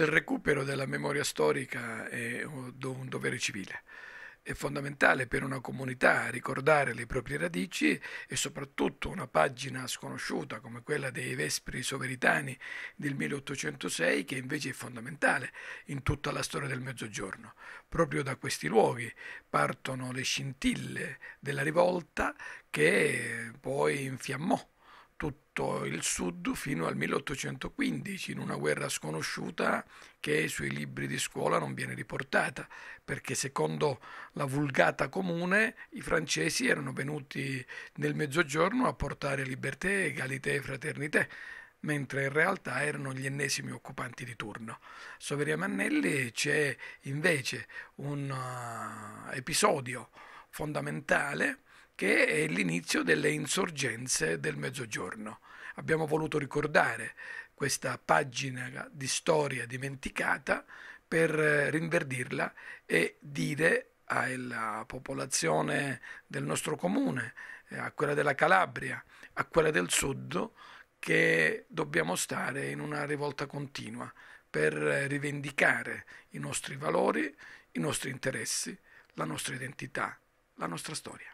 Il recupero della memoria storica è un dovere civile. È fondamentale per una comunità ricordare le proprie radici e soprattutto una pagina sconosciuta come quella dei Vespri Soveritani del 1806 che invece è fondamentale in tutta la storia del Mezzogiorno. Proprio da questi luoghi partono le scintille della rivolta che poi infiammò tutto il sud fino al 1815 in una guerra sconosciuta che sui libri di scuola non viene riportata perché secondo la vulgata comune i francesi erano venuti nel mezzogiorno a portare libertà, egalità e fraternità mentre in realtà erano gli ennesimi occupanti di turno. Soveria Mannelli c'è invece un uh, episodio fondamentale che è l'inizio delle insorgenze del Mezzogiorno. Abbiamo voluto ricordare questa pagina di storia dimenticata per eh, rinverdirla e dire alla popolazione del nostro comune, eh, a quella della Calabria, a quella del sud, che dobbiamo stare in una rivolta continua per eh, rivendicare i nostri valori, i nostri interessi, la nostra identità, la nostra storia.